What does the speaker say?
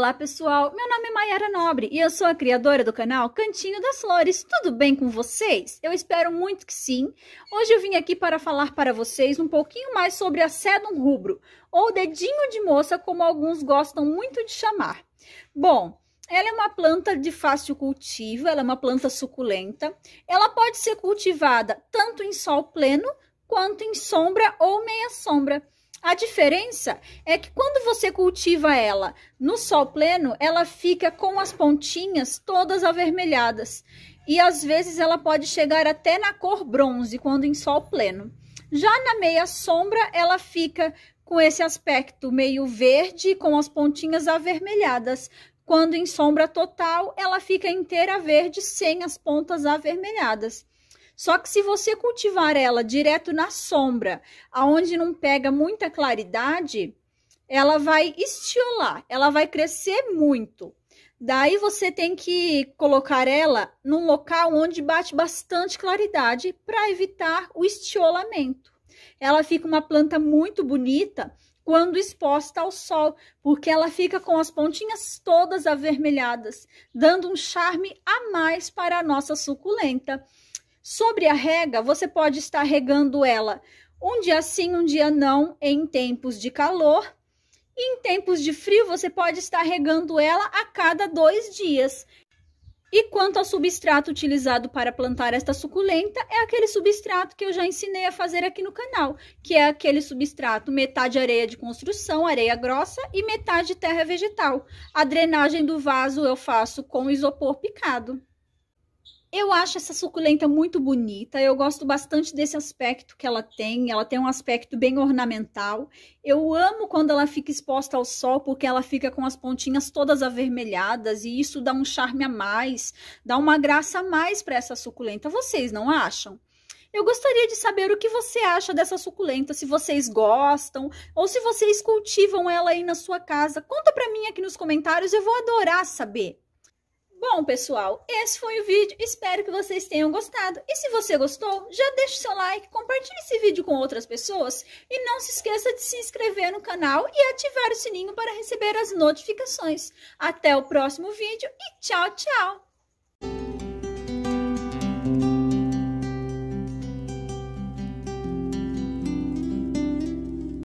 Olá pessoal, meu nome é Mayara Nobre e eu sou a criadora do canal Cantinho das Flores. Tudo bem com vocês? Eu espero muito que sim. Hoje eu vim aqui para falar para vocês um pouquinho mais sobre a sedum rubro, ou dedinho de moça, como alguns gostam muito de chamar. Bom, ela é uma planta de fácil cultivo, ela é uma planta suculenta. Ela pode ser cultivada tanto em sol pleno quanto em sombra ou meia sombra. A diferença é que quando você cultiva ela no sol pleno, ela fica com as pontinhas todas avermelhadas e às vezes ela pode chegar até na cor bronze quando em sol pleno. Já na meia sombra, ela fica com esse aspecto meio verde com as pontinhas avermelhadas. Quando em sombra total, ela fica inteira verde sem as pontas avermelhadas. Só que se você cultivar ela direto na sombra, aonde não pega muita claridade, ela vai estiolar, ela vai crescer muito. Daí você tem que colocar ela num local onde bate bastante claridade para evitar o estiolamento. Ela fica uma planta muito bonita quando exposta ao sol, porque ela fica com as pontinhas todas avermelhadas, dando um charme a mais para a nossa suculenta. Sobre a rega, você pode estar regando ela um dia sim, um dia não, em tempos de calor. E em tempos de frio, você pode estar regando ela a cada dois dias. E quanto ao substrato utilizado para plantar esta suculenta, é aquele substrato que eu já ensinei a fazer aqui no canal, que é aquele substrato metade areia de construção, areia grossa e metade terra vegetal. A drenagem do vaso eu faço com isopor picado. Eu acho essa suculenta muito bonita. Eu gosto bastante desse aspecto que ela tem. Ela tem um aspecto bem ornamental. Eu amo quando ela fica exposta ao sol, porque ela fica com as pontinhas todas avermelhadas e isso dá um charme a mais, dá uma graça a mais para essa suculenta. Vocês não acham? Eu gostaria de saber o que você acha dessa suculenta, se vocês gostam ou se vocês cultivam ela aí na sua casa. Conta para mim aqui nos comentários, eu vou adorar saber. Bom, pessoal, esse foi o vídeo. Espero que vocês tenham gostado. E se você gostou, já deixa o seu like, compartilhe esse vídeo com outras pessoas e não se esqueça de se inscrever no canal e ativar o sininho para receber as notificações. Até o próximo vídeo e tchau, tchau!